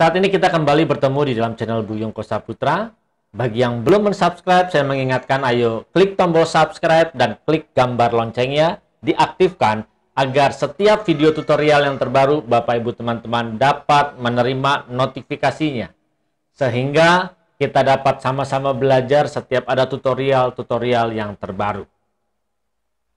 Saat ini kita kembali bertemu di dalam channel Buyung Kosa Putra. Bagi yang belum mensubscribe, saya mengingatkan ayo klik tombol subscribe dan klik gambar loncengnya diaktifkan agar setiap video tutorial yang terbaru Bapak Ibu teman-teman dapat menerima notifikasinya. Sehingga kita dapat sama-sama belajar setiap ada tutorial-tutorial yang terbaru.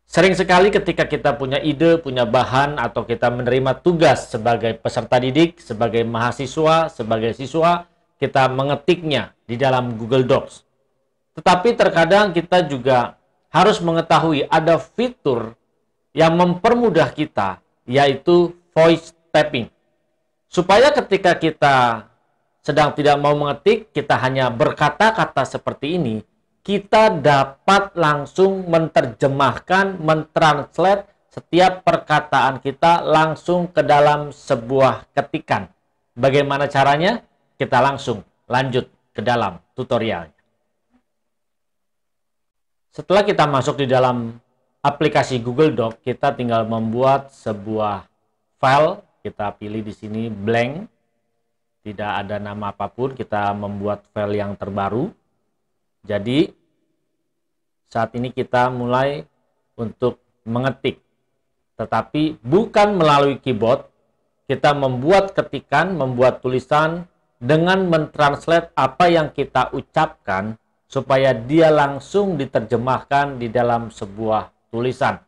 Sering sekali ketika kita punya ide, punya bahan, atau kita menerima tugas sebagai peserta didik, sebagai mahasiswa, sebagai siswa, kita mengetiknya di dalam Google Docs. Tetapi terkadang kita juga harus mengetahui ada fitur yang mempermudah kita, yaitu voice typing. Supaya ketika kita sedang tidak mau mengetik, kita hanya berkata-kata seperti ini, kita dapat langsung menerjemahkan, mentranslate setiap perkataan kita langsung ke dalam sebuah ketikan. Bagaimana caranya? Kita langsung lanjut ke dalam tutorialnya. Setelah kita masuk di dalam aplikasi Google Doc, kita tinggal membuat sebuah file. Kita pilih di sini blank. Tidak ada nama apapun, kita membuat file yang terbaru jadi saat ini kita mulai untuk mengetik. Tetapi bukan melalui keyboard, kita membuat ketikan, membuat tulisan dengan mentranslate apa yang kita ucapkan supaya dia langsung diterjemahkan di dalam sebuah tulisan.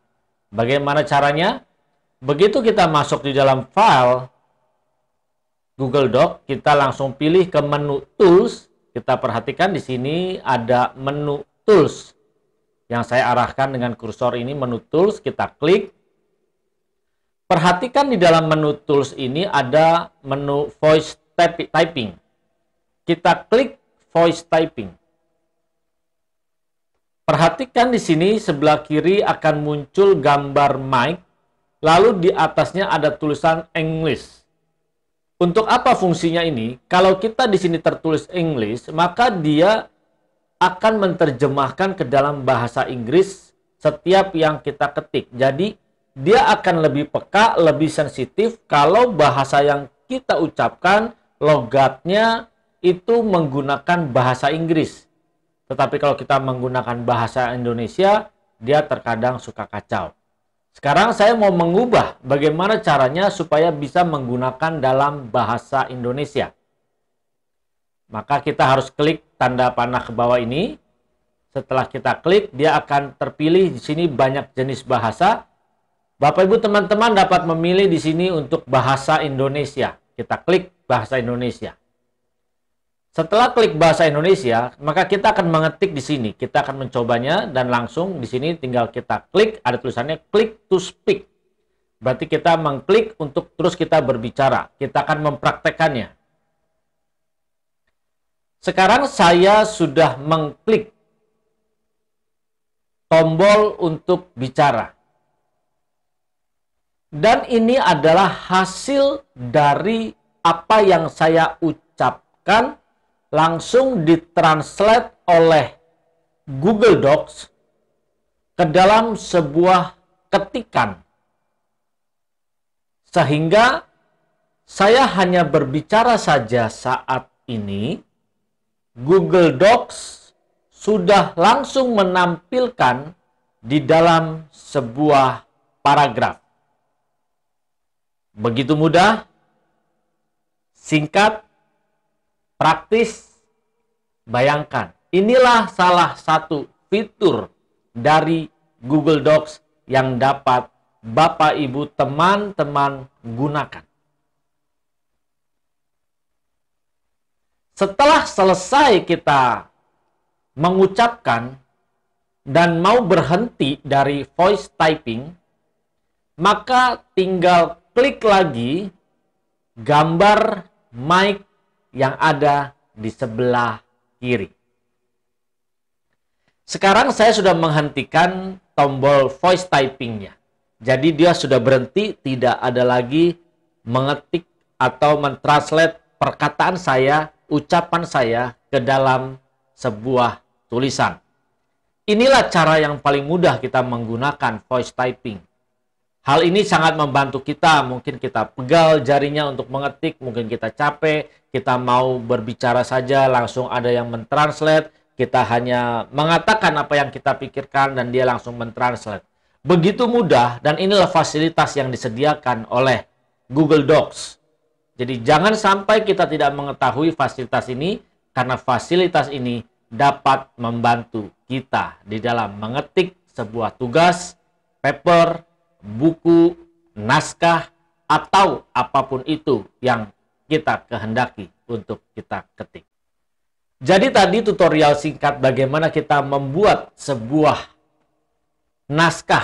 Bagaimana caranya? Begitu kita masuk di dalam file Google Doc, kita langsung pilih ke menu Tools kita perhatikan di sini ada menu tools yang saya arahkan dengan kursor ini menu tools kita klik. Perhatikan di dalam menu tools ini ada menu voice typing. Kita klik voice typing. Perhatikan di sini sebelah kiri akan muncul gambar mic, lalu di atasnya ada tulisan English. Untuk apa fungsinya ini? Kalau kita di sini tertulis English, maka dia akan menerjemahkan ke dalam bahasa Inggris setiap yang kita ketik. Jadi, dia akan lebih peka, lebih sensitif kalau bahasa yang kita ucapkan logatnya itu menggunakan bahasa Inggris. Tetapi kalau kita menggunakan bahasa Indonesia, dia terkadang suka kacau. Sekarang saya mau mengubah bagaimana caranya supaya bisa menggunakan dalam bahasa Indonesia. Maka kita harus klik tanda panah ke bawah ini. Setelah kita klik, dia akan terpilih di sini banyak jenis bahasa. Bapak Ibu teman-teman dapat memilih di sini untuk bahasa Indonesia. Kita klik bahasa Indonesia. Setelah klik bahasa Indonesia, maka kita akan mengetik di sini. Kita akan mencobanya dan langsung di sini tinggal kita klik, ada tulisannya klik to speak. Berarti kita mengklik untuk terus kita berbicara. Kita akan mempraktekannya. Sekarang saya sudah mengklik tombol untuk bicara. Dan ini adalah hasil dari apa yang saya ucapkan langsung ditranslate oleh Google Docs ke dalam sebuah ketikan. Sehingga saya hanya berbicara saja saat ini, Google Docs sudah langsung menampilkan di dalam sebuah paragraf. Begitu mudah, singkat, praktis. Bayangkan, inilah salah satu fitur dari Google Docs yang dapat Bapak Ibu teman-teman gunakan. Setelah selesai kita mengucapkan dan mau berhenti dari voice typing, maka tinggal klik lagi gambar mic yang ada di sebelah kiri. Sekarang saya sudah menghentikan tombol voice typingnya. Jadi dia sudah berhenti, tidak ada lagi mengetik atau mentranslate perkataan saya, ucapan saya ke dalam sebuah tulisan. Inilah cara yang paling mudah kita menggunakan voice typing. Hal ini sangat membantu kita, mungkin kita pegal jarinya untuk mengetik, mungkin kita capek, kita mau berbicara saja langsung ada yang mentranslate, kita hanya mengatakan apa yang kita pikirkan dan dia langsung mentranslate. Begitu mudah dan inilah fasilitas yang disediakan oleh Google Docs. Jadi jangan sampai kita tidak mengetahui fasilitas ini karena fasilitas ini dapat membantu kita di dalam mengetik sebuah tugas, paper, buku, naskah, atau apapun itu yang kita kehendaki untuk kita ketik. Jadi tadi tutorial singkat bagaimana kita membuat sebuah naskah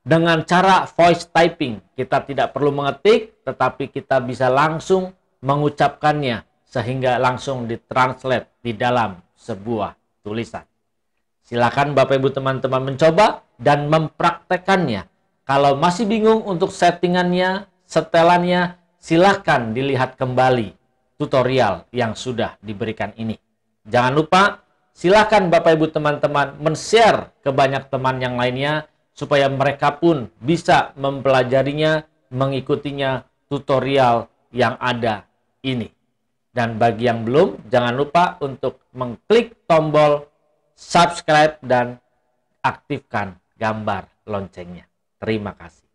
dengan cara voice typing. Kita tidak perlu mengetik, tetapi kita bisa langsung mengucapkannya sehingga langsung ditranslate di dalam sebuah tulisan. Silakan Bapak Ibu teman-teman mencoba dan mempraktekannya kalau masih bingung untuk settingannya, setelannya, silahkan dilihat kembali tutorial yang sudah diberikan ini. Jangan lupa, silahkan Bapak Ibu teman-teman men-share ke banyak teman yang lainnya supaya mereka pun bisa mempelajarinya, mengikutinya tutorial yang ada ini. Dan bagi yang belum, jangan lupa untuk mengklik tombol subscribe dan aktifkan gambar loncengnya. Terima kasih.